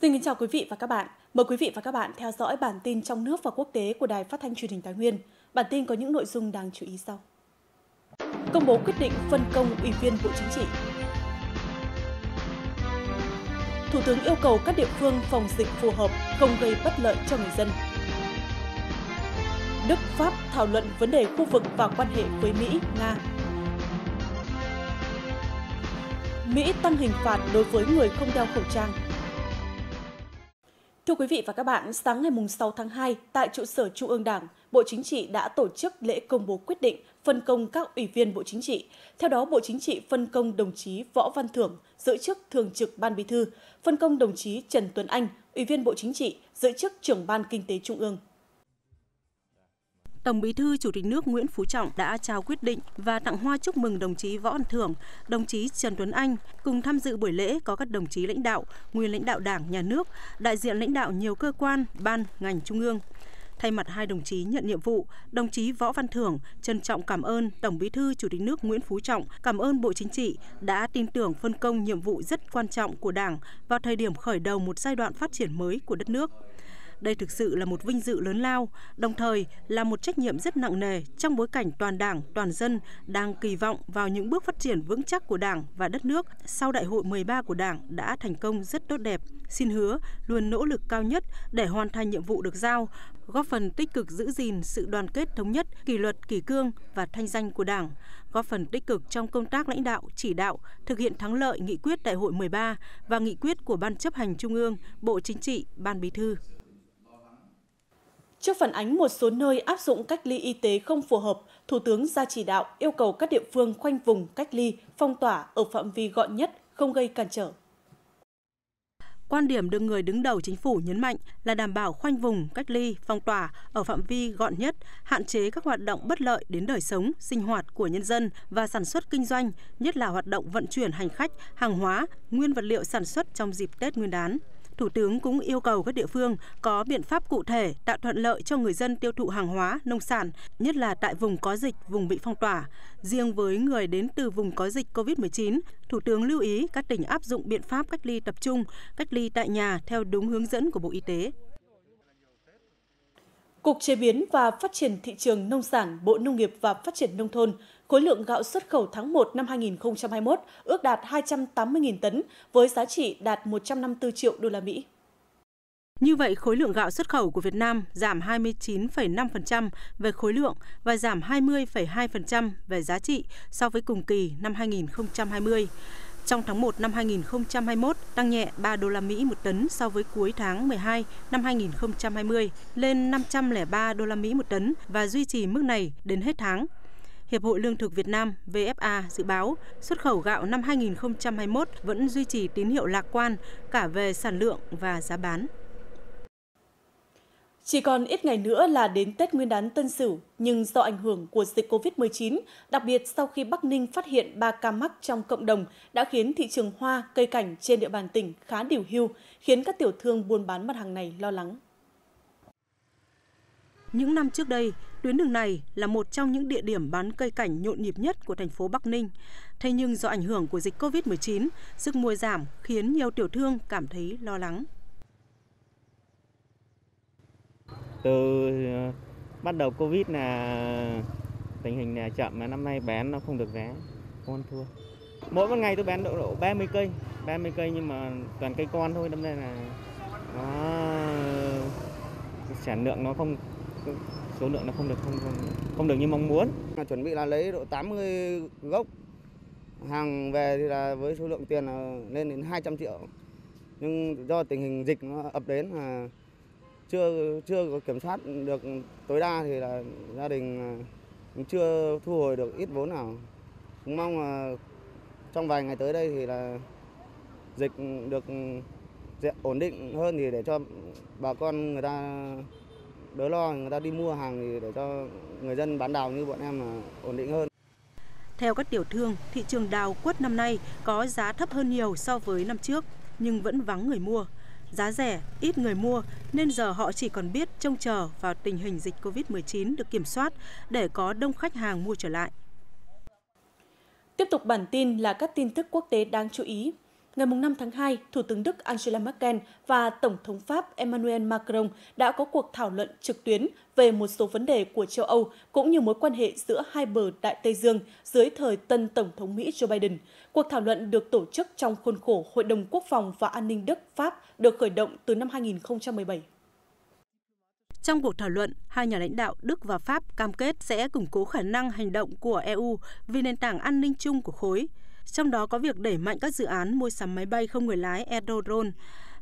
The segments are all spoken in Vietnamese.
Xin kính chào quý vị và các bạn. Mời quý vị và các bạn theo dõi bản tin trong nước và quốc tế của Đài Phát thanh Truyền hình Thái Nguyên. Bản tin có những nội dung đáng chú ý sau. Công bố quyết định phân công Ủy viên Bộ Chính trị. Thủ tướng yêu cầu các địa phương phòng dịch phù hợp, không gây bất lợi cho người dân. Đức, Pháp thảo luận vấn đề khu vực và quan hệ với Mỹ, Nga. Mỹ tăng hình phạt đối với người không đeo khẩu trang Thưa quý vị và các bạn, sáng ngày 6 tháng 2, tại trụ sở Trung ương Đảng, Bộ Chính trị đã tổ chức lễ công bố quyết định phân công các ủy viên Bộ Chính trị. Theo đó, Bộ Chính trị phân công đồng chí Võ Văn Thưởng, giữ chức Thường trực Ban Bí thư, phân công đồng chí Trần Tuấn Anh, Ủy viên Bộ Chính trị, giữ chức trưởng Ban Kinh tế Trung ương. Tổng Bí thư Chủ tịch nước Nguyễn Phú Trọng đã trao quyết định và tặng hoa chúc mừng đồng chí Võ Văn Thưởng, đồng chí Trần Tuấn Anh. Cùng tham dự buổi lễ có các đồng chí lãnh đạo, nguyên lãnh đạo Đảng, Nhà nước, đại diện lãnh đạo nhiều cơ quan, ban, ngành trung ương. Thay mặt hai đồng chí nhận nhiệm vụ, đồng chí Võ Văn Thưởng trân trọng cảm ơn Tổng Bí thư Chủ tịch nước Nguyễn Phú Trọng, cảm ơn Bộ Chính trị đã tin tưởng phân công nhiệm vụ rất quan trọng của Đảng vào thời điểm khởi đầu một giai đoạn phát triển mới của đất nước. Đây thực sự là một vinh dự lớn lao, đồng thời là một trách nhiệm rất nặng nề trong bối cảnh toàn Đảng, toàn dân đang kỳ vọng vào những bước phát triển vững chắc của Đảng và đất nước sau Đại hội 13 của Đảng đã thành công rất tốt đẹp. Xin hứa luôn nỗ lực cao nhất để hoàn thành nhiệm vụ được giao, góp phần tích cực giữ gìn sự đoàn kết thống nhất, kỷ luật, kỷ cương và thanh danh của Đảng, góp phần tích cực trong công tác lãnh đạo, chỉ đạo, thực hiện thắng lợi nghị quyết Đại hội 13 và nghị quyết của Ban chấp hành Trung ương, Bộ Chính trị, Ban Bí thư. Trước phản ánh một số nơi áp dụng cách ly y tế không phù hợp, Thủ tướng ra chỉ đạo yêu cầu các địa phương khoanh vùng cách ly, phong tỏa ở phạm vi gọn nhất, không gây cản trở. Quan điểm được người đứng đầu chính phủ nhấn mạnh là đảm bảo khoanh vùng, cách ly, phong tỏa ở phạm vi gọn nhất, hạn chế các hoạt động bất lợi đến đời sống, sinh hoạt của nhân dân và sản xuất kinh doanh, nhất là hoạt động vận chuyển hành khách, hàng hóa, nguyên vật liệu sản xuất trong dịp Tết Nguyên đán. Thủ tướng cũng yêu cầu các địa phương có biện pháp cụ thể tạo thuận lợi cho người dân tiêu thụ hàng hóa, nông sản, nhất là tại vùng có dịch, vùng bị phong tỏa. Riêng với người đến từ vùng có dịch COVID-19, Thủ tướng lưu ý các tỉnh áp dụng biện pháp cách ly tập trung, cách ly tại nhà theo đúng hướng dẫn của Bộ Y tế. Cục Chế biến và Phát triển Thị trường Nông sản Bộ Nông nghiệp và Phát triển Nông thôn khối lượng gạo xuất khẩu tháng 1 năm 2021 ước đạt 280.000 tấn với giá trị đạt 154 triệu đô la Mỹ. Như vậy, khối lượng gạo xuất khẩu của Việt Nam giảm 29,5% về khối lượng và giảm 20,2% về giá trị so với cùng kỳ năm 2020. Trong tháng 1 năm 2021, tăng nhẹ 3 đô la Mỹ một tấn so với cuối tháng 12 năm 2020 lên 503 đô la Mỹ một tấn và duy trì mức này đến hết tháng Hiệp hội Lương thực Việt Nam VFA dự báo xuất khẩu gạo năm 2021 vẫn duy trì tín hiệu lạc quan cả về sản lượng và giá bán. Chỉ còn ít ngày nữa là đến Tết Nguyên đán Tân Sửu, nhưng do ảnh hưởng của dịch COVID-19, đặc biệt sau khi Bắc Ninh phát hiện 3 ca mắc trong cộng đồng đã khiến thị trường hoa, cây cảnh trên địa bàn tỉnh khá điều hưu, khiến các tiểu thương buôn bán mặt hàng này lo lắng. Những năm trước đây, Tuyến đường này là một trong những địa điểm bán cây cảnh nhộn nhịp nhất của thành phố Bắc Ninh. Thế nhưng do ảnh hưởng của dịch COVID-19, sức mua giảm khiến nhiều tiểu thương cảm thấy lo lắng. Từ ờ, bắt đầu Covid là tình hình là chậm mà năm nay bán nó không được giá, không ăn thua. Mỗi một ngày tôi bán độ, độ 30 cây, 30 cây nhưng mà toàn cây con thôi, đâm ra là nó sản lượng nó không số lượng nó không được không không, không được như mong muốn. Chuẩn bị là lấy độ 80 gốc hàng về thì là với số lượng tiền là lên đến 200 triệu. Nhưng do tình hình dịch nó ập đến là chưa chưa có kiểm soát được tối đa thì là gia đình cũng à, chưa thu hồi được ít vốn nào. Cũng mong là trong vài ngày tới đây thì là dịch được ừ, ổn định hơn thì để cho bà con người ta đỡ lo người ta đi mua hàng thì để cho người dân bán đào như bọn em là ổn định hơn. Theo các tiểu thương, thị trường đào quất năm nay có giá thấp hơn nhiều so với năm trước nhưng vẫn vắng người mua. Giá rẻ, ít người mua nên giờ họ chỉ còn biết trông chờ vào tình hình dịch Covid-19 được kiểm soát để có đông khách hàng mua trở lại. Tiếp tục bản tin là các tin tức quốc tế đáng chú ý ngày 5 tháng 2, Thủ tướng Đức Angela Merkel và Tổng thống Pháp Emmanuel Macron đã có cuộc thảo luận trực tuyến về một số vấn đề của châu Âu cũng như mối quan hệ giữa hai bờ Đại Tây Dương dưới thời tân Tổng thống Mỹ Joe Biden. Cuộc thảo luận được tổ chức trong khuôn khổ Hội đồng Quốc phòng và An ninh Đức-Pháp được khởi động từ năm 2017. Trong cuộc thảo luận, hai nhà lãnh đạo Đức và Pháp cam kết sẽ củng cố khả năng hành động của EU vì nền tảng an ninh chung của khối – trong đó có việc đẩy mạnh các dự án mua sắm máy bay không người lái Aerodrone,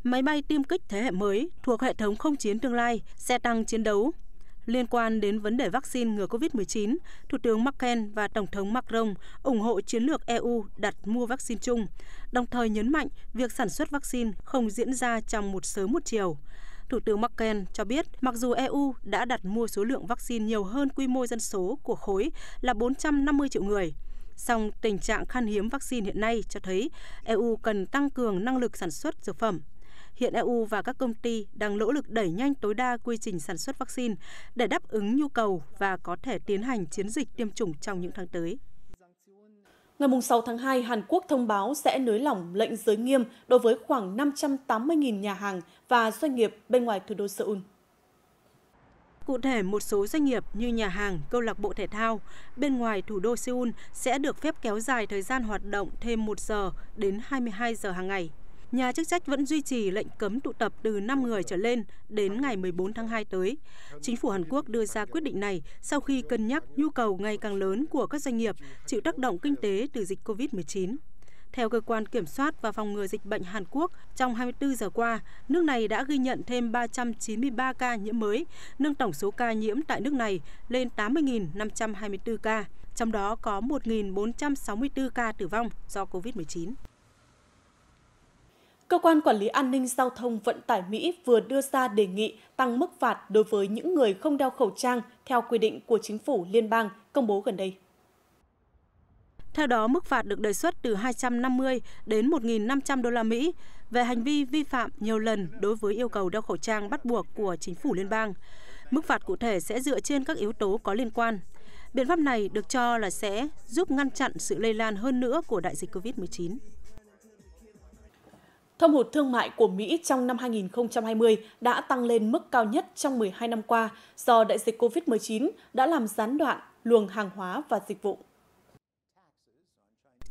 máy bay tiêm kích thế hệ mới thuộc hệ thống không chiến tương lai, xe tăng chiến đấu. Liên quan đến vấn đề vaccine ngừa COVID-19, Thủ tướng Merkel và Tổng thống Macron ủng hộ chiến lược EU đặt mua vaccine chung, đồng thời nhấn mạnh việc sản xuất vaccine không diễn ra trong một sớm một chiều. Thủ tướng Merkel cho biết, mặc dù EU đã đặt mua số lượng vaccine nhiều hơn quy mô dân số của khối là 450 triệu người, Song tình trạng khan hiếm vaccine hiện nay cho thấy EU cần tăng cường năng lực sản xuất dược phẩm. Hiện EU và các công ty đang nỗ lực đẩy nhanh tối đa quy trình sản xuất vaccine để đáp ứng nhu cầu và có thể tiến hành chiến dịch tiêm chủng trong những tháng tới. Ngày 6 tháng 2, Hàn Quốc thông báo sẽ nới lỏng lệnh giới nghiêm đối với khoảng 580.000 nhà hàng và doanh nghiệp bên ngoài thủ đô Seoul. Cụ thể, một số doanh nghiệp như nhà hàng, câu lạc bộ thể thao bên ngoài thủ đô Seoul sẽ được phép kéo dài thời gian hoạt động thêm 1 giờ đến 22 giờ hàng ngày. Nhà chức trách vẫn duy trì lệnh cấm tụ tập từ 5 người trở lên đến ngày 14 tháng 2 tới. Chính phủ Hàn Quốc đưa ra quyết định này sau khi cân nhắc nhu cầu ngày càng lớn của các doanh nghiệp chịu tác động kinh tế từ dịch COVID-19. Theo cơ quan kiểm soát và phòng ngừa dịch bệnh Hàn Quốc, trong 24 giờ qua, nước này đã ghi nhận thêm 393 ca nhiễm mới, nâng tổng số ca nhiễm tại nước này lên 80.524 ca, trong đó có 1.464 ca tử vong do COVID-19. Cơ quan Quản lý An ninh Giao thông Vận tải Mỹ vừa đưa ra đề nghị tăng mức phạt đối với những người không đeo khẩu trang theo quy định của chính phủ liên bang công bố gần đây. Theo đó, mức phạt được đề xuất từ 250 đến 1.500 đô la Mỹ về hành vi vi phạm nhiều lần đối với yêu cầu đeo khẩu trang bắt buộc của chính phủ liên bang. Mức phạt cụ thể sẽ dựa trên các yếu tố có liên quan. Biện pháp này được cho là sẽ giúp ngăn chặn sự lây lan hơn nữa của đại dịch COVID-19. Thâm hụt thương mại của Mỹ trong năm 2020 đã tăng lên mức cao nhất trong 12 năm qua do đại dịch COVID-19 đã làm gián đoạn luồng hàng hóa và dịch vụ.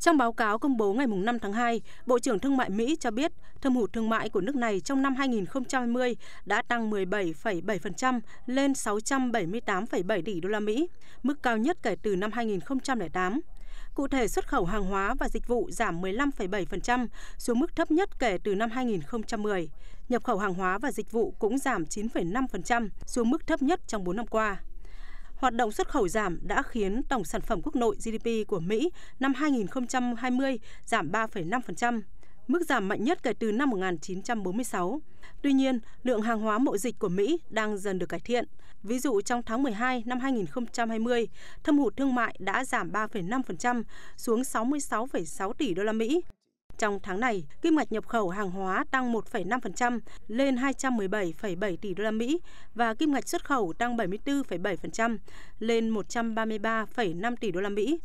Trong báo cáo công bố ngày 5 tháng 2, Bộ trưởng Thương mại Mỹ cho biết thâm hụt thương mại của nước này trong năm 2020 đã tăng 17,7% lên 678,7 tỷ đô la Mỹ, mức cao nhất kể từ năm 2008. Cụ thể, xuất khẩu hàng hóa và dịch vụ giảm 15,7% xuống mức thấp nhất kể từ năm 2010. Nhập khẩu hàng hóa và dịch vụ cũng giảm 9,5% xuống mức thấp nhất trong 4 năm qua hoạt động xuất khẩu giảm đã khiến tổng sản phẩm quốc nội GDP của Mỹ năm 2020 giảm 3,5%, mức giảm mạnh nhất kể từ năm 1946. Tuy nhiên, lượng hàng hóa mậu dịch của Mỹ đang dần được cải thiện. Ví dụ trong tháng 12 năm 2020, thâm hụt thương mại đã giảm 3,5% xuống 66,6 tỷ đô la Mỹ. Trong tháng này, kim ngạch nhập khẩu hàng hóa tăng 1,5% lên 217,7 tỷ đô la Mỹ và kim ngạch xuất khẩu tăng 74,7% lên 133,5 tỷ đô la Mỹ.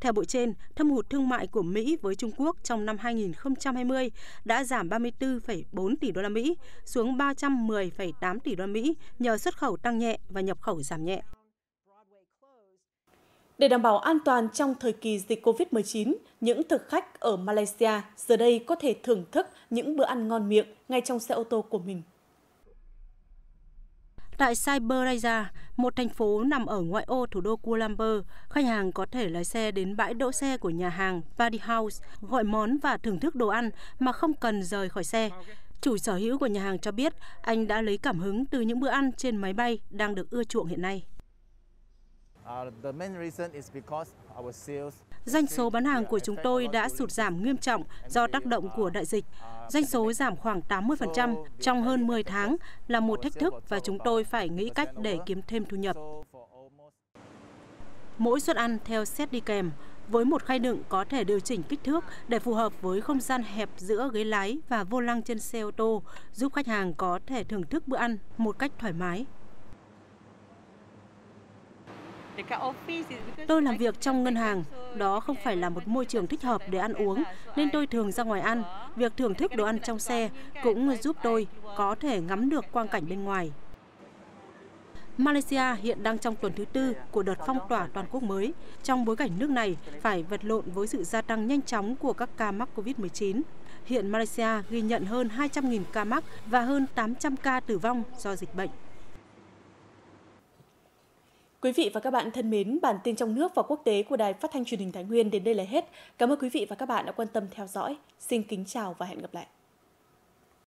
Theo bộ trên, thâm hụt thương mại của Mỹ với Trung Quốc trong năm 2020 đã giảm 34,4 tỷ đô la Mỹ xuống 310,8 tỷ đô la Mỹ nhờ xuất khẩu tăng nhẹ và nhập khẩu giảm nhẹ. Để đảm bảo an toàn trong thời kỳ dịch COVID-19, những thực khách ở Malaysia giờ đây có thể thưởng thức những bữa ăn ngon miệng ngay trong xe ô tô của mình. Tại Cyberaya, một thành phố nằm ở ngoại ô thủ đô Kuala Lumpur, khách hàng có thể lái xe đến bãi đỗ xe của nhà hàng Paddy House, gọi món và thưởng thức đồ ăn mà không cần rời khỏi xe. Chủ sở hữu của nhà hàng cho biết anh đã lấy cảm hứng từ những bữa ăn trên máy bay đang được ưa chuộng hiện nay. Uh, Doanh số bán hàng của chúng tôi đã sụt giảm nghiêm trọng do tác động của uh, đại dịch. Uh, Doanh số giảm khoảng 80% trong hơn 10 tháng là một thách thức và chúng tôi phải nghĩ cách để kiếm thêm thu nhập. Mỗi suất ăn theo set đi kèm, với một khay đựng có thể điều chỉnh kích thước để phù hợp với không gian hẹp giữa ghế lái và vô lăng trên xe ô tô, giúp khách hàng có thể thưởng thức bữa ăn một cách thoải mái. Tôi làm việc trong ngân hàng, đó không phải là một môi trường thích hợp để ăn uống, nên tôi thường ra ngoài ăn. Việc thưởng thức đồ ăn trong xe cũng giúp tôi có thể ngắm được quang cảnh bên ngoài. Malaysia hiện đang trong tuần thứ tư của đợt phong tỏa toàn quốc mới, trong bối cảnh nước này phải vật lộn với sự gia tăng nhanh chóng của các ca mắc COVID-19. Hiện Malaysia ghi nhận hơn 200.000 ca mắc và hơn 800 ca tử vong do dịch bệnh. Quý vị và các bạn thân mến, bản tin trong nước và quốc tế của Đài Phát thanh Truyền hình Thái Nguyên đến đây là hết. Cảm ơn quý vị và các bạn đã quan tâm theo dõi. Xin kính chào và hẹn gặp lại.